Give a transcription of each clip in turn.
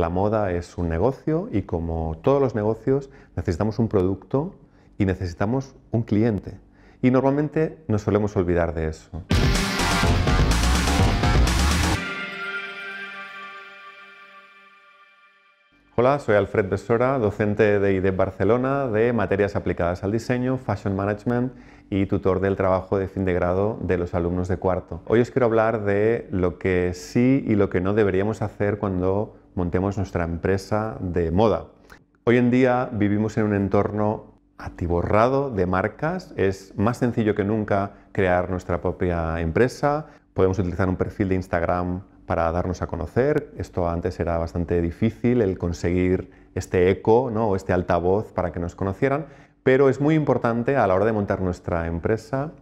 La moda es un negocio y como todos los negocios necesitamos un producto y necesitamos un cliente. Y normalmente nos solemos olvidar de eso. Hola, soy Alfred Besora, docente de IDEP Barcelona de materias aplicadas al diseño, Fashion Management y tutor del trabajo de fin de grado de los alumnos de cuarto. Hoy os quiero hablar de lo que sí y lo que no deberíamos hacer cuando montemos nuestra empresa de moda. Hoy en día vivimos en un entorno atiborrado de marcas, es más sencillo que nunca crear nuestra propia empresa, podemos utilizar un perfil de Instagram para darnos a conocer, esto antes era bastante difícil el conseguir este eco ¿no? o este altavoz para que nos conocieran, pero es muy importante a la hora de montar nuestra empresa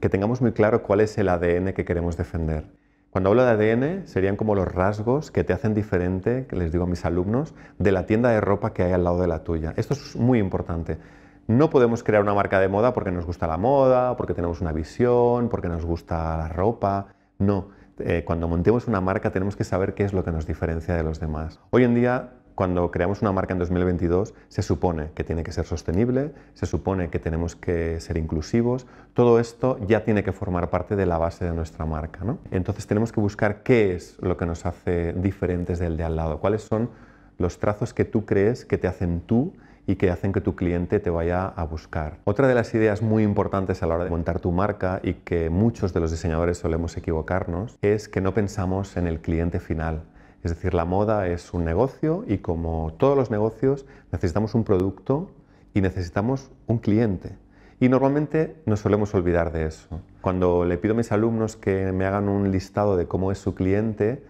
que tengamos muy claro cuál es el ADN que queremos defender. Cuando hablo de ADN, serían como los rasgos que te hacen diferente, que les digo a mis alumnos, de la tienda de ropa que hay al lado de la tuya. Esto es muy importante. No podemos crear una marca de moda porque nos gusta la moda, porque tenemos una visión, porque nos gusta la ropa. No, eh, cuando montemos una marca tenemos que saber qué es lo que nos diferencia de los demás. Hoy en día cuando creamos una marca en 2022, se supone que tiene que ser sostenible, se supone que tenemos que ser inclusivos, todo esto ya tiene que formar parte de la base de nuestra marca. ¿no? Entonces tenemos que buscar qué es lo que nos hace diferentes del de al lado, cuáles son los trazos que tú crees que te hacen tú y que hacen que tu cliente te vaya a buscar. Otra de las ideas muy importantes a la hora de montar tu marca y que muchos de los diseñadores solemos equivocarnos es que no pensamos en el cliente final es decir, la moda es un negocio y como todos los negocios necesitamos un producto y necesitamos un cliente. Y normalmente nos solemos olvidar de eso. Cuando le pido a mis alumnos que me hagan un listado de cómo es su cliente,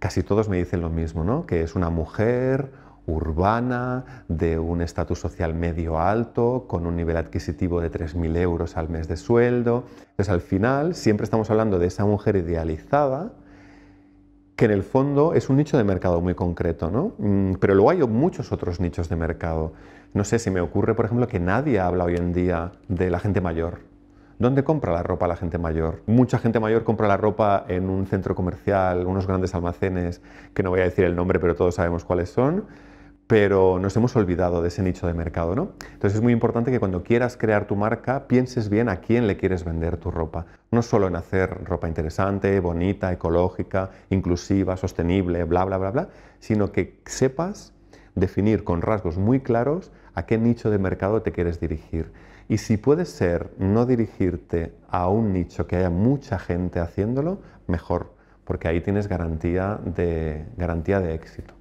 casi todos me dicen lo mismo, Que es una mujer urbana, de un estatus social medio alto, con un nivel adquisitivo de 3.000 euros al mes de sueldo. Entonces, al final, siempre estamos hablando de esa mujer idealizada que en el fondo es un nicho de mercado muy concreto, ¿no? Mm, pero luego hay muchos otros nichos de mercado. No sé, si me ocurre, por ejemplo, que nadie habla hoy en día de la gente mayor. ¿Dónde compra la ropa la gente mayor? Mucha gente mayor compra la ropa en un centro comercial, unos grandes almacenes, que no voy a decir el nombre, pero todos sabemos cuáles son pero nos hemos olvidado de ese nicho de mercado, ¿no? Entonces es muy importante que cuando quieras crear tu marca pienses bien a quién le quieres vender tu ropa, no solo en hacer ropa interesante, bonita, ecológica, inclusiva, sostenible, bla, bla, bla, bla, sino que sepas definir con rasgos muy claros a qué nicho de mercado te quieres dirigir. Y si puede ser no dirigirte a un nicho que haya mucha gente haciéndolo, mejor, porque ahí tienes garantía de, garantía de éxito.